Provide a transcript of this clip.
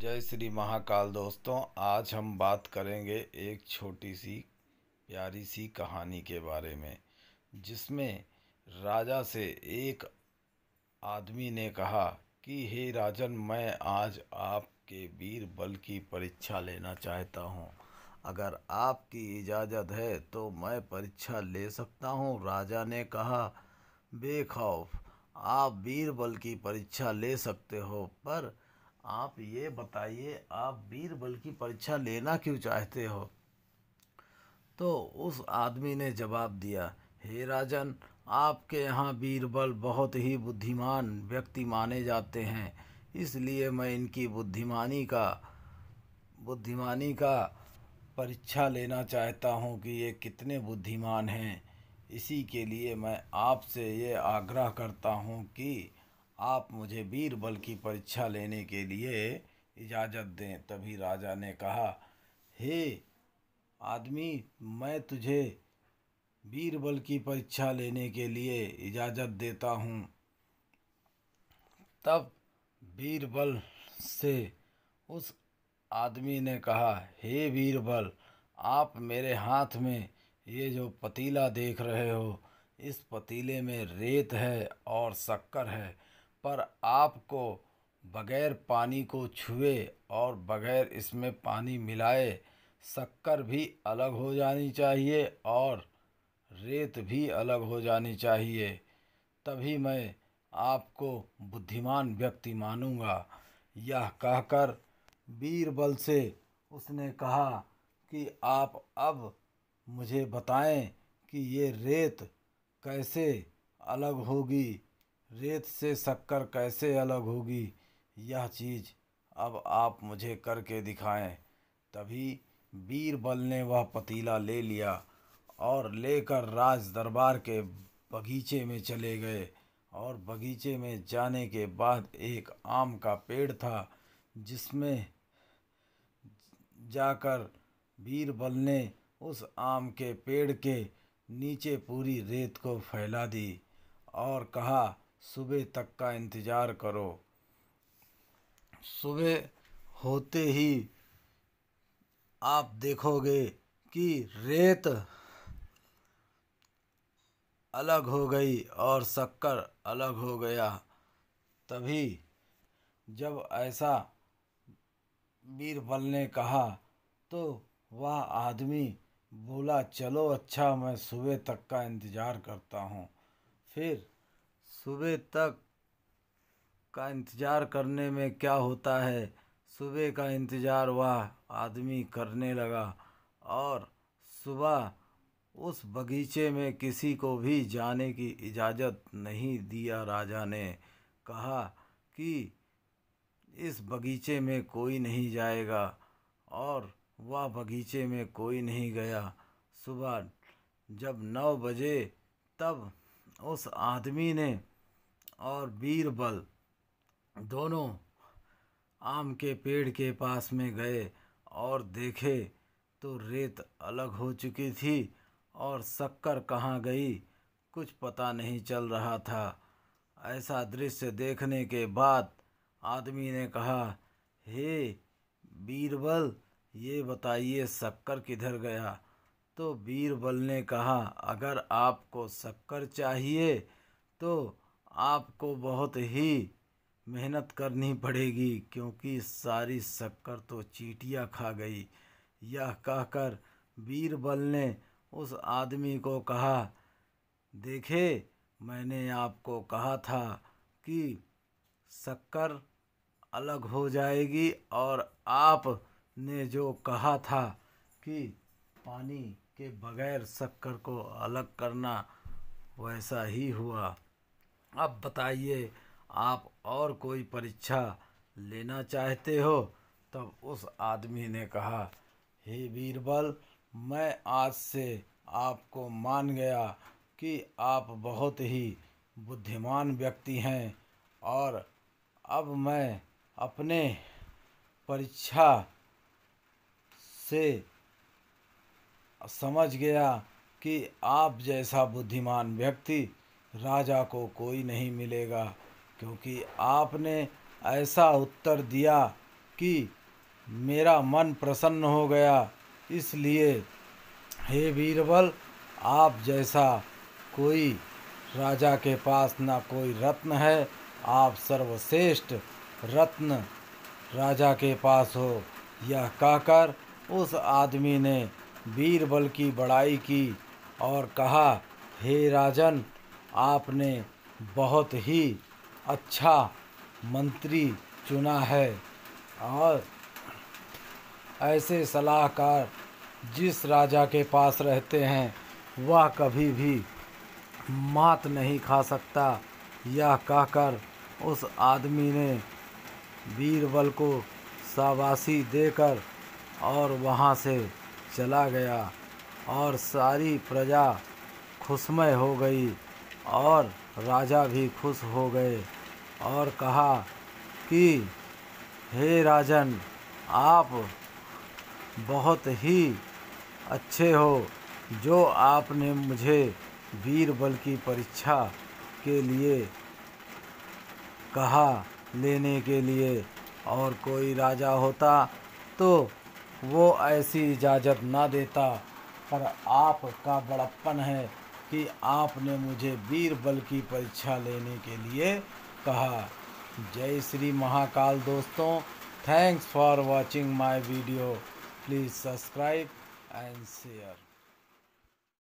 जय श्री महाकाल दोस्तों आज हम बात करेंगे एक छोटी सी प्यारी सी कहानी के बारे में जिसमें राजा से एक आदमी ने कहा कि हे राजन मैं आज आपके वीर बल की परीक्षा लेना चाहता हूँ अगर आपकी इजाज़त है तो मैं परीक्षा ले सकता हूँ राजा ने कहा बेखौफ आप वीर बल की परीक्षा ले सकते हो पर आप ये बताइए आप बीरबल की परीक्षा लेना क्यों चाहते हो तो उस आदमी ने जवाब दिया हे राजन आपके यहाँ बीरबल बहुत ही बुद्धिमान व्यक्ति माने जाते हैं इसलिए मैं इनकी बुद्धिमानी का बुद्धिमानी का परीक्षा लेना चाहता हूँ कि ये कितने बुद्धिमान हैं इसी के लिए मैं आपसे ये आग्रह करता हूँ कि आप मुझे बीरबल की परीक्षा लेने के लिए इजाज़त दें तभी राजा ने कहा हे आदमी मैं तुझे बीरबल की परीक्षा लेने के लिए इजाज़त देता हूँ तब बीरबल से उस आदमी ने कहा हे बीरबल आप मेरे हाथ में ये जो पतीला देख रहे हो इस पतीले में रेत है और शक्कर है पर आपको बग़ैर पानी को छुए और बग़ैर इसमें पानी मिलाए शक्कर भी अलग हो जानी चाहिए और रेत भी अलग हो जानी चाहिए तभी मैं आपको बुद्धिमान व्यक्ति मानूँगा यह कहकर बीरबल से उसने कहा कि आप अब मुझे बताएं कि ये रेत कैसे अलग होगी रेत से शक्कर कैसे अलग होगी यह चीज़ अब आप मुझे करके दिखाएं तभी बीरबल ने वह पतीला ले लिया और लेकर राज दरबार के बगीचे में चले गए और बगीचे में जाने के बाद एक आम का पेड़ था जिसमें जाकर बीरबल ने उस आम के पेड़ के नीचे पूरी रेत को फैला दी और कहा सुबह तक का इंतज़ार करो सुबह होते ही आप देखोगे कि रेत अलग हो गई और शक्कर अलग हो गया तभी जब ऐसा बीरबल ने कहा तो वह आदमी बोला चलो अच्छा मैं सुबह तक का इंतज़ार करता हूँ फिर सुबह तक का इंतज़ार करने में क्या होता है सुबह का इंतज़ार वह आदमी करने लगा और सुबह उस बगीचे में किसी को भी जाने की इजाज़त नहीं दिया राजा ने कहा कि इस बगीचे में कोई नहीं जाएगा और वह बगीचे में कोई नहीं गया सुबह जब नौ बजे तब उस आदमी ने और बीरबल दोनों आम के पेड़ के पास में गए और देखे तो रेत अलग हो चुकी थी और शक्कर कहाँ गई कुछ पता नहीं चल रहा था ऐसा दृश्य देखने के बाद आदमी ने कहा हे बीरबल ये बताइए शक्कर किधर गया तो बीरबल ने कहा अगर आपको शक्कर चाहिए तो आपको बहुत ही मेहनत करनी पड़ेगी क्योंकि सारी शक्कर तो चीटियाँ खा गई यह कहकर बीरबल ने उस आदमी को कहा देखे मैंने आपको कहा था कि शक्कर अलग हो जाएगी और आपने जो कहा था कि पानी के बगैर शक्कर को अलग करना वैसा ही हुआ अब बताइए आप और कोई परीक्षा लेना चाहते हो तब उस आदमी ने कहा हे बीरबल मैं आज से आपको मान गया कि आप बहुत ही बुद्धिमान व्यक्ति हैं और अब मैं अपने परीक्षा से समझ गया कि आप जैसा बुद्धिमान व्यक्ति राजा को कोई नहीं मिलेगा क्योंकि आपने ऐसा उत्तर दिया कि मेरा मन प्रसन्न हो गया इसलिए हे बीरबल आप जैसा कोई राजा के पास ना कोई रत्न है आप सर्वश्रेष्ठ रत्न राजा के पास हो यह कहकर उस आदमी ने बीरबल की बड़ाई की और कहा हे राजन आपने बहुत ही अच्छा मंत्री चुना है और ऐसे सलाहकार जिस राजा के पास रहते हैं वह कभी भी मात नहीं खा सकता यह कहकर उस आदमी ने बीरबल को शाबाशी देकर और वहाँ से चला गया और सारी प्रजा खुशमय हो गई और राजा भी खुश हो गए और कहा कि हे राजन आप बहुत ही अच्छे हो जो आपने मुझे बल की परीक्षा के लिए कहा लेने के लिए और कोई राजा होता तो वो ऐसी इजाज़त ना देता पर आपका बड़प्पन है कि आपने मुझे बीरबल की परीक्षा लेने के लिए कहा जय श्री महाकाल दोस्तों thanks for watching my video please subscribe and share